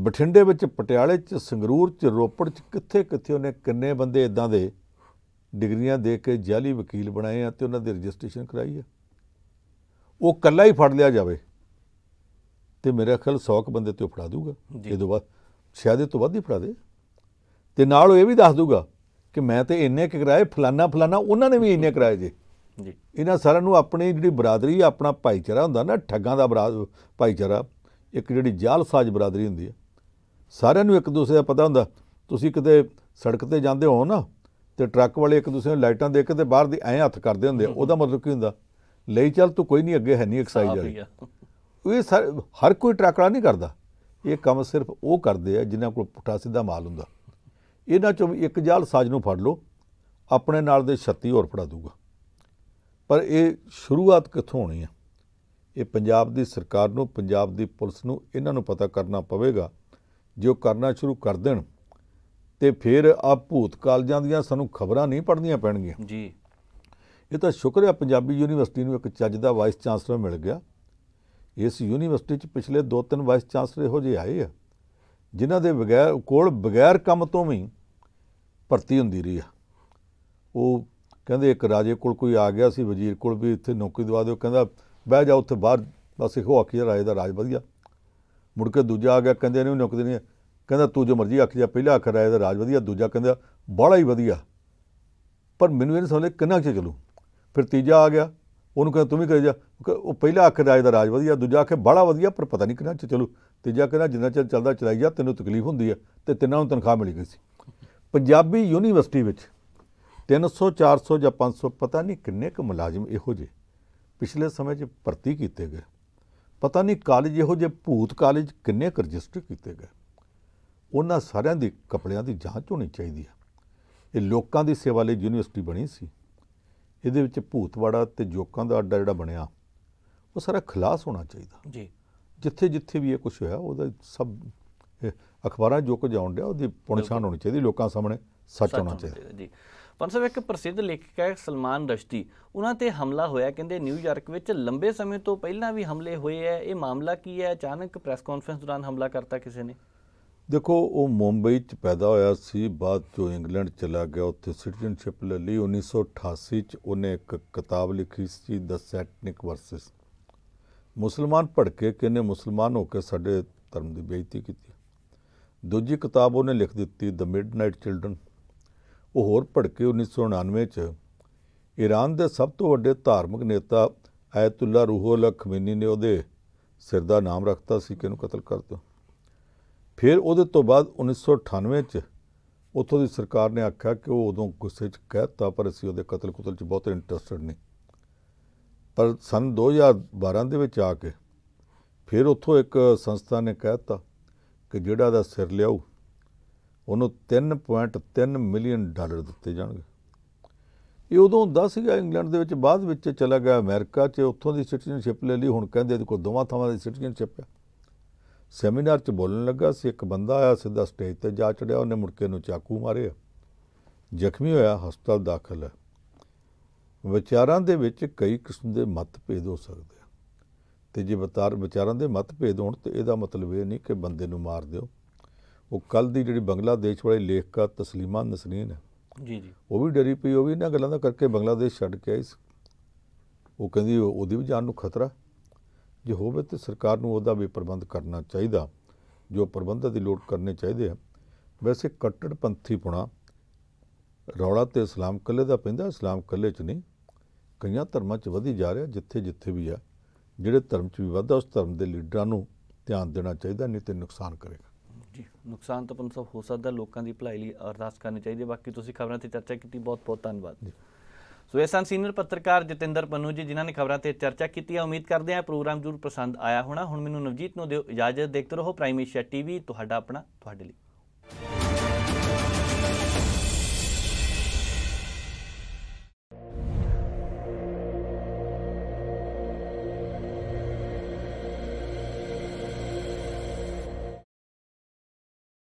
ਬਠਿੰਡੇ ਵਿੱਚ ਪਟਿਆਲੇ 'ਚ ਸੰਗਰੂਰ 'ਚ ਰੋਪੜ 'ਚ ਕਿੱਥੇ ਕਿੱਥੇ ਉਹਨੇ ਕਿੰਨੇ ਬੰਦੇ ਇਦਾਂ ਦੇ ਡਿਗਰੀਆਂ ਦੇ ਕੇ ਜਾਲੀ ਵਕੀਲ ਬਣਾਏ ਆ ਤੇ ਉਹਨਾਂ ਦੀ ਰਜਿਸਟ੍ਰੇਸ਼ਨ ਕਰਾਈ ਆ ਉਹ ਕੱਲਾ ਹੀ ਫੜ ਲਿਆ ਜਾਵੇ ਤੇ ਮੇਰੇ ਖਿਆਲ 100 ਕ ਬੰਦੇ ਤੇ ਉਹ ਫੜਾ ਦੂਗਾ ਇਹ ਤੋਂ ਬਾਅਦ ਸ਼ਾਇਦ ਇਹ ਤੋਂ ਵੱਧ ਹੀ ਫੜਾ ਦੇ ਤੇ ਨਾਲ ਉਹ ਇਹ ਵੀ ਦੱਸ ਦੂਗਾ ਕਿ ਮੈਂ ਤੇ ਇੰਨੇ ਕਿਰਾਏ ਫਲਾਨਾ ਫਲਾਨਾ ਉਹਨਾਂ ਨੇ ਵੀ ਇੰਨੇ ਕਿਰਾਏ ਜੇ ਜੀ ਇਹਨਾਂ ਸਾਰਿਆਂ ਨੂੰ ਆਪਣੀ ਜਿਹੜੀ ਬਰਾਦਰੀ ਆਪਣਾ ਭਾਈਚਾਰਾ ਹੁੰਦਾ ਨਾ ਠੱਗਾਂ ਦਾ ਭਾਈਚਾਰਾ ਇੱਕ ਜਿਹੜੀ ਜਾਲਸਾਜ ਬਰਾਦਰੀ ਹੁੰਦੀ ਹੈ ਸਾਰਿਆਂ ਨੂੰ ਇੱਕ ਦੂਸਰੇ ਦਾ ਪਤਾ ਹੁੰਦਾ ਤੁਸੀਂ ਕਿਤੇ ਸੜਕ ਤੇ ਜਾਂਦੇ ਹੋ ਨਾ ਤੇ ਟਰੱਕ ਵਾਲੇ ਇੱਕ ਦੂਸਰੇ ਨੂੰ ਲਾਈਟਾਂ ਦੇ ਕੇ ਤੇ ਬਾਹਰ ਦੀ ਐਂ ਹੱਥ ਕਰਦੇ ਹੁੰਦੇ ਉਹਦਾ ਮਤਲਬ ਕੀ ਹੁੰਦਾ ਲਈ ਚੱਲ ਤੂੰ ਕੋਈ ਨਹੀਂ ਅੱਗੇ ਹੈ ਨਹੀਂ ਐਕਸਾਈਜ਼ ਵਾਲੀ ਇਹ ਹਰ ਕੋਈ ਟਰੱਕੜਾ ਨਹੀਂ ਕਰਦਾ ਇਹ ਕੰਮ ਸਿਰਫ ਉਹ ਕਰਦੇ ਆ ਜਿਨ੍ਹਾਂ ਕੋਲ ਪੁੱਠਾ ਸਿੱਧਾ ਮਾਲ ਹੁੰਦਾ ਇਹਨਾਂ ਚੋਂ ਇੱਕ ਜਾਲ ਸਾਜ ਨੂੰ ਫੜ ਲਓ ਆਪਣੇ ਨਾਲ ਦੇ 36 ਹੋਰ ਫੜਾ ਦੂਗਾ ਪਰ ਇਹ ਸ਼ੁਰੂਆਤ ਕਿੱਥੋਂ ਹੋਣੀ ਹੈ ਇਹ ਪੰਜਾਬ ਦੀ ਸਰਕਾਰ ਨੂੰ ਪੰਜਾਬ ਦੀ ਪੁਲਿਸ ਨੂੰ ਇਹਨਾਂ ਨੂੰ ਪਤਾ ਕਰਨਾ ਪਵੇਗਾ ਜੇ ਉਹ ਕਰਨਾ ਸ਼ੁਰੂ ਕਰ ਦੇਣ ਤੇ ਫਿਰ ਆ ਭੂਤ ਕਾਲਜਾਂ ਦੀਆਂ ਸਾਨੂੰ ਖਬਰਾਂ ਨਹੀਂ ਪੜਨੀਆਂ ਪੈਣਗੀਆਂ ਜੀ ਇਹ ਤਾਂ ਸ਼ੁਕਰ ਹੈ ਪੰਜਾਬੀ ਯੂਨੀਵਰਸਿਟੀ ਨੂੰ ਇੱਕ ਚੱਜ ਦਾ ਵਾਈਸ ਚਾਂਸਲਰ ਮਿਲ ਗਿਆ ਇਸ ਯੂਨੀਵਰਸਿਟੀ 'ਚ ਪਿਛਲੇ 2-3 ਵਾਈਸ ਚਾਂਸਲਰ ਇਹੋ ਜਿਹੇ ਆਏ ਆ ਜਿਨ੍ਹਾਂ ਦੇ ਬਗੈਰ ਕੋਲ ਬਗੈਰ ਕੰਮ ਤੋਂ ਵੀ ਭਰਤੀ ਹੁੰਦੀ ਰਹੀ ਆ ਉਹ ਕਹਿੰਦੇ ਇੱਕ ਰਾਜੇ ਕੋਲ ਕੋਈ ਆ ਗਿਆ ਸੀ ਵਜ਼ੀਰ ਕੋਲ ਵੀ ਇੱਥੇ ਨੌਕਰੀ ਦਵਾ ਦਿਓ ਕਹਿੰਦਾ ਬਹਿ ਜਾ ਉੱਥੇ ਬਾਹਰ ਬਸ ਇਹੋ ਆਖੀ ਰਾਜੇ ਦਾ ਰਾਜ ਵਧੀਆ ਮੁੜ ਕੇ ਦੂਜਾ ਆ ਗਿਆ ਕਹਿੰਦੇ ਨਹੀਂ ਨੌਕਰੀ ਨਹੀਂ ਕਹਿੰਦਾ ਤੂੰ ਜੋ ਮਰਜ਼ੀ ਆਖੀ ਜਾ ਪਹਿਲਾ ਆਖ ਰਾਜੇ ਦਾ ਰਾਜ ਵਧੀਆ ਦੂਜਾ ਕਹਿੰਦਾ ਬੜਾ ਹੀ ਵਧੀਆ ਪਰ ਮੈਨੂੰ ਇਹਨਾਂ ਨਹੀਂ ਸਮਝ ਕਿੰਨਾ ਚਿਰ ਚੱਲੂ ਫਿਰ ਤੀਜਾ ਆ ਗਿਆ ਉਹਨੂੰ ਕਹਿੰਦਾ ਤੂੰ ਵੀ ਕਰ ਜਾ ਉਹ ਪਹਿਲਾ ਆਖ ਰਾਜ ਦਾ ਰਾਜ ਵਧੀਆ ਦੂਜਾ ਆਖੇ ਬੜਾ ਵਧੀਆ ਪਰ ਪਤਾ ਨਹੀਂ ਕਿੰਨਾ ਚ ਚਲੂ ਤੀਜਾ ਕਹਿੰਦਾ ਜਿੰਨਾ ਚਿਰ ਚੱਲਦਾ ਚਲਾਈ ਜਾ ਤੈਨੂੰ ਤਕਲੀਫ ਹੁੰਦੀ ਹੈ ਤੇ ਤਿੰਨਾਂ ਨੂੰ ਤਨਖਾਹ ਮਿਲ ਗਈ ਸੀ ਪੰਜਾਬੀ ਯੂਨੀਵਰਸਿਟੀ ਵਿੱਚ 300 400 ਜਾਂ 500 ਪਤਾ ਨਹੀਂ ਕਿੰਨੇ ਕੁ ਮੁਲਾਜ਼ਮ ਇਹੋ ਜੇ ਪਿਛਲੇ ਸਮੇਂ 'ਚ ਭਰਤੀ ਕੀਤੇ ਗਏ ਪਤਾ ਨਹੀਂ ਕਾਲਜ ਇਹੋ ਜੇ ਭੂਤ ਕਾਲਜ ਕਿੰਨੇ ਕੁ ਰਜਿਸਟਰ ਕੀਤੇ ਗਏ ਉਹਨਾਂ ਸਾਰਿਆਂ ਦੀ ਕਪੜਿਆਂ ਦੀ ਜਾਂਚ ਹੋਣੀ ਚਾਹੀਦੀ ਹੈ ਇਹ ਲੋਕਾਂ ਦੀ ਸੇਵਾ ਲਈ ਯੂਨੀਵਰਸਿਟੀ ਬਣੀ ਸੀ ਇਹਦੇ ਵਿੱਚ ਭੂਤਵਾੜਾ ਤੇ ਜੋਕਾਂ ਦਾ ਅੱਡਾ ਜਿਹੜਾ ਬਣਿਆ ਉਹ ਸਾਰਾ ਖਲਾਸ ਹੋਣਾ ਚਾਹੀਦਾ ਜੀ ਜਿੱਥੇ ਜਿੱਥੇ ਵੀ ਇਹ ਕੁਝ ਹੋਇਆ ਉਹਦਾ ਸਭ ਅਖਬਾਰਾਂ ਜੋ ਕੁਝ ਆਉਣ ਡਿਆ ਉਹਦੀ ਪੁਣਛਾਣ ਹੋਣੀ ਚਾਹੀਦੀ ਲੋਕਾਂ ਸਾਹਮਣੇ ਸੱਚ ਹੋਣਾ ਚਾਹੀਦਾ ਜੀ ਪੰਜ ਇੱਕ ਪ੍ਰਸਿੱਧ ਲੇਖਕ ਹੈ ਸਲਮਾਨ ਰਸ਼ਦੀ ਉਹਨਾਂ ਤੇ ਹਮਲਾ ਹੋਇਆ ਕਹਿੰਦੇ ਨਿਊਯਾਰਕ ਵਿੱਚ ਲੰਬੇ ਸਮੇਂ ਤੋਂ ਪਹਿਲਾਂ ਵੀ ਹਮਲੇ ਹੋਏ ਐ ਇਹ ਮਾਮਲਾ ਕੀ ਹੈ ਅਚਾਨਕ ਪ੍ਰੈਸ ਕਾਨਫਰੰਸ ਦੌਰਾਨ ਹਮਲਾ ਕਰਤਾ ਕਿਸੇ ਨੇ ਦੇਖੋ ਉਹ ਮੁੰਬਈ 'ਚ ਪੈਦਾ ਹੋਇਆ ਸੀ ਬਾਅਦ 'ਚੋਂ ਇੰਗਲੈਂਡ ਚਲਾ ਗਿਆ ਉੱਥੇ ਸਿਟੀਜ਼ਨਸ਼ਿਪ ਲੈ ਲਈ 1988 'ਚ ਉਹਨੇ ਇੱਕ ਕਿਤਾਬ ਲਿਖੀ ਸੀ ਦ ਸੈਟਨਿਕ ਵਰਸਸ ਮੁਸਲਮਾਨ ਭੜਕੇ ਕਿਨੇ ਮੁਸਲਮਾਨ ਹੋ ਕੇ ਸਾਡੇ ਧਰਮ ਦੀ ਬੇਇੱਜ਼ਤੀ ਕੀਤੀ ਦੂਜੀ ਕਿਤਾਬ ਉਹਨੇ ਲਿਖ ਦਿੱਤੀ ਦ ਮਿਡਨਾਈਟ ਚਿਲਡਰਨ ਉਹ ਹੋਰ ਭੜਕੇ 1999 'ਚ ਈਰਾਨ ਦੇ ਸਭ ਤੋਂ ਵੱਡੇ ਧਾਰਮਿਕ ਨੇਤਾ ਆਇਤੁੱਲਾ ਰੂਹੁਲ ਖਮੇਨੀ ਨੇ ਉਹਦੇ ਸਿਰ ਦਾ ਨਾਮ ਰੱਖਤਾ ਸੀ ਕਿ ਇਹਨੂੰ ਕਤਲ ਕਰ ਦਿਓ ਫਿਰ ਉਹਦੇ ਤੋਂ ਬਾਅਦ 1998 'ਚ ਉੱਥੋਂ ਦੀ ਸਰਕਾਰ ਨੇ ਆਖਿਆ ਕਿ ਉਹ ਉਦੋਂ ਗੁੱਸੇ 'ਚ ਕਹਿਤਾ ਪਰ ਅਸੀਂ ਉਹਦੇ ਕਤਲ-ਕੁਤਲ 'ਚ ਬਹੁਤ ਇੰਟਰਸਟਿਡ ਨਹੀਂ ਪਰ ਸਨ 2012 ਦੇ ਵਿੱਚ ਆ ਕੇ ਫਿਰ ਉੱਥੋਂ ਇੱਕ ਸੰਸਥਾ ਨੇ ਕਹਿਤਾ ਕਿ ਜਿਹੜਾ ਦਾ ਸਿਰ ਲਿਆਉ ਉਹਨੂੰ 3.3 ਮਿਲੀਅਨ ਡਾਲਰ ਦਿੱਤੇ ਜਾਣਗੇ ਇਹ ਉਦੋਂ ਦੱਸ ਗਿਆ ਇੰਗਲੈਂਡ ਦੇ ਵਿੱਚ ਬਾਅਦ ਵਿੱਚ ਚਲਾ ਗਿਆ ਅਮਰੀਕਾ 'ਚ ਉੱਥੋਂ ਦੀ ਸਿਟੀਜ਼ਨਸ਼ਿਪ ਲੈ ਲਈ ਹੁਣ ਕਹਿੰਦੇ ਇਹਦੇ ਕੋਲ ਦੋਵਾਂ ਥਾਵਾਂ ਦੀ ਸਿਟੀਜ਼ਨਸ਼ਿਪ ਹੈ ਸੈਮੀਨਾਰ 'ਚ ਬੋਲਣ ਲੱਗਾ ਸੀ ਇੱਕ ਬੰਦਾ ਆਇਆ ਸਿੱਧਾ ਸਟੇਜ ਤੇ ਜਾ ਚੜਿਆ ਉਹਨੇ ਮੁੜਕੇ ਨੂੰ ਚਾਕੂ ਮਾਰਿਆ ਜ਼ਖਮੀ ਹੋਇਆ ਹਸਪਤਾਲ ਦਾਖਲ ਹੈ ਵਿਚਾਰਾਂ ਦੇ ਵਿੱਚ ਕਈ ਕਿਸਮ ਦੇ ਮਤਭੇਦ ਹੋ ਸਕਦੇ ਆ ਤੇ ਜੇ ਵਿਚਾਰ ਵਿਚਾਰਾਂ ਦੇ ਮਤਭੇਦ ਹੋਣ ਤੇ ਇਹਦਾ ਮਤਲਬ ਇਹ ਨਹੀਂ ਕਿ ਬੰਦੇ ਨੂੰ ਮਾਰ ਦਿਓ ਉਹ ਕੱਲ ਦੀ ਜਿਹੜੀ ਬੰਗਲਾਦੇਸ਼ ਵਾਲੇ ਲੇਖਕਾ ਤਸਲੀਮਾ ਨਸਰੀਨ ਹੈ ਜੀ ਜੀ ਉਹ ਵੀ ਡਰੀ ਪਈ ਉਹ ਵੀ ਇਹਨਾਂ ਗੱਲਾਂ ਦਾ ਕਰਕੇ ਬੰਗਲਾਦੇਸ਼ ਛੱਡ ਕੇ ਆਈ ਉਹ ਕਹਿੰਦੀ ਉਹਦੀ ਵੀ ਜਾਨ ਨੂੰ ਖਤਰਾ ਜੇ ਹੋਵੇ ਤੇ ਸਰਕਾਰ ਨੂੰ ਉਹਦਾ ਵੀ ਪ੍ਰਬੰਧ ਕਰਨਾ ਚਾਹੀਦਾ ਜੋ ਪ੍ਰਬੰਧਾਂ ਦੀ ਲੋੜ ਕਰਨੇ ਚਾਹੀਦੇ ਆ ਵੈਸੇ ਪੰਥੀ ਪੁਣਾ ਰੌਲਾ ਤੇ ਇਸਲਾਮ ਕੱਲੇ ਦਾ ਪੈਂਦਾ ਇਸਲਾਮ ਕੱਲੇ ਚ ਨਹੀਂ ਕਈਆਂ ਧਰਮਾਂ ਚ ਵਧੀ ਜਾ ਰਿਹਾ ਜਿੱਥੇ ਜਿੱਥੇ ਵੀ ਆ ਜਿਹੜੇ ਧਰਮ ਚ ਵੀ ਵਧਦਾ ਉਸ ਧਰਮ ਦੇ ਲੀਡਰਾਂ ਨੂੰ ਧਿਆਨ ਦੇਣਾ ਚਾਹੀਦਾ ਨਹੀਂ ਤੇ ਨੁਕਸਾਨ ਕਰੇਗਾ ਜੀ ਨੁਕਸਾਨ ਤਾਂ ਪੰਸਬ ਹੋ ਸਕਦਾ ਲੋਕਾਂ ਦੀ ਭਲਾਈ ਲਈ ਅਰਦਾਸ ਕਰਨੀ ਚਾਹੀਦੀ ਬਾਕੀ ਤੁਸੀਂ ਖਬਰਾਂ ਤੇ ਚਰਚਾ ਕੀਤੀ ਬਹੁਤ ਬਹੁਤ ਧੰਨਵਾਦ ਸੋ ਇਹ ਸਨ ਸੀਨੀਅਰ ਪੱਤਰਕਾਰ ਜਤਿੰਦਰ ਪੰਨੂ ਜੀ ਜਿਨ੍ਹਾਂ ਨੇ ਖਬਰਾਂ ਤੇ ਚਰਚਾ ਕੀਤੀ ਹੈ ਉਮੀਦ ਕਰਦੇ ਹਾਂ ਪ੍ਰੋਗਰਾਮ ਜ਼ਰੂਰ ਪਸੰਦ ਆਇਆ ਹੋਣਾ ਹੁਣ ਮੈਨੂੰ ਨਵਜੀਤ ਨੂੰ ਦਿਓ ਇਜਾਜ਼ਤ ਦੇਖਦੇ ਰਹੋ ਪ੍ਰਾਈਮ ਏਸ਼ੀਆ ਟੀਵੀ ਤੁਹਾਡਾ ਆਪਣਾ ਤੁਹਾਡੇ ਲਈ